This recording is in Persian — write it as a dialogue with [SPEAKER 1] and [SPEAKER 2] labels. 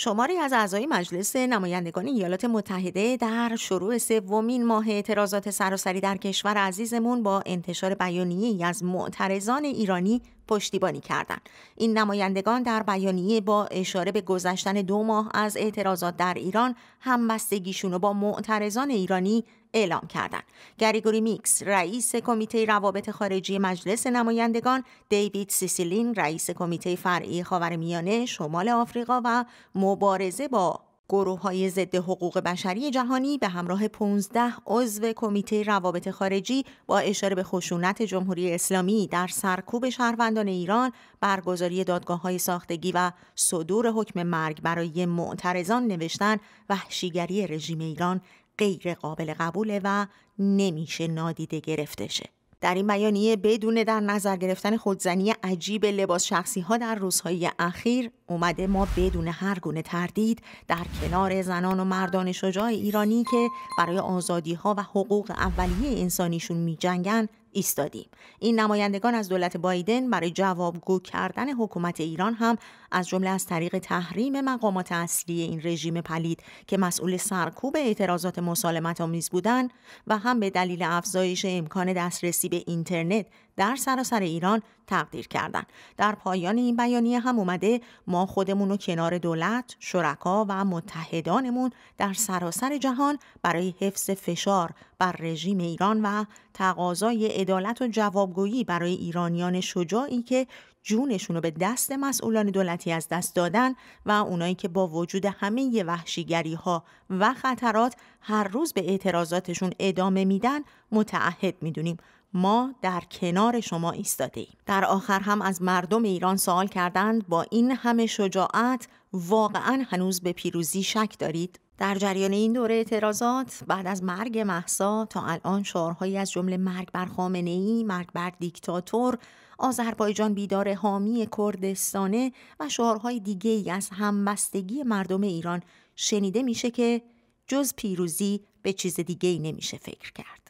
[SPEAKER 1] شماری از اعضای مجلس نمایندگان ایالات متحده در شروع سومین ماه اعتراضات سراسری در کشور عزیزمون با انتشار بیانیه‌ای از معترضان ایرانی پشتیبانی کردند. این نمایندگان در بیانیه با اشاره به گذشتن دو ماه از اعتراضات در ایران همبستگیشون رو با معترضان ایرانی اعلام کردند. گریگوری میکس رئیس کمیته روابط خارجی مجلس نمایندگان، دیوید سیسیلین رئیس کمیته فرعی خاورمیانه، شمال آفریقا و مبارزه با گروه های ضد حقوق بشری جهانی به همراه 15 عضو کمیته روابط خارجی با اشاره به خشونت جمهوری اسلامی در سرکوب شهروندان ایران برگزاری دادگاه های ساختگی و صدور حکم مرگ برای معترضان نوشتن وحشیگری رژیم ایران غیر قابل قبوله و نمیشه نادیده گرفته شه. در این بیانیه بدون در نظر گرفتن خودزنی عجیب لباس شخصی ها در روزهای اخیر اومده ما بدون هر گونه تردید در کنار زنان و مردان شجاع ایرانی که برای آزادی ها و حقوق اولیه انسانیشون می جنگن ایستادیم این نمایندگان از دولت بایدن برای جوابگو کردن حکومت ایران هم از جمله از طریق تحریم مقامات اصلی این رژیم پلید که مسئول سرکوب اعتراضات مسالمت آمیز بودند و هم به دلیل افزایش امکان دسترسی به اینترنت در سراسر ایران تقدیر کردن در پایان این بیانیه هم اومده ما خودمون و کنار دولت شرکا و متحدانمون در سراسر جهان برای حفظ فشار بر رژیم ایران و تقاضای عدالت و جوابگویی برای ایرانیان شجاعی که جونشون رو به دست مسئولان دولتی از دست دادن و اونایی که با وجود همه وحشیگری ها و خطرات هر روز به اعتراضاتشون ادامه میدن متعهد میدونیم ما در کنار شما ایستاده ایم. در آخر هم از مردم ایران سوال کردند با این همه شجاعت واقعا هنوز به پیروزی شک دارید؟ در جریان این دوره اعتراضات بعد از مرگ محسا تا الان شعارهایی از جمله مرگ بر خامنه ای، مرگ بر دیکتاتور، آذربایجان بیدار حامی کردستانه و شعارهای دیگه ای از همبستگی مردم ایران شنیده میشه که جز پیروزی به چیز دیگه ای نمیشه فکر کرد.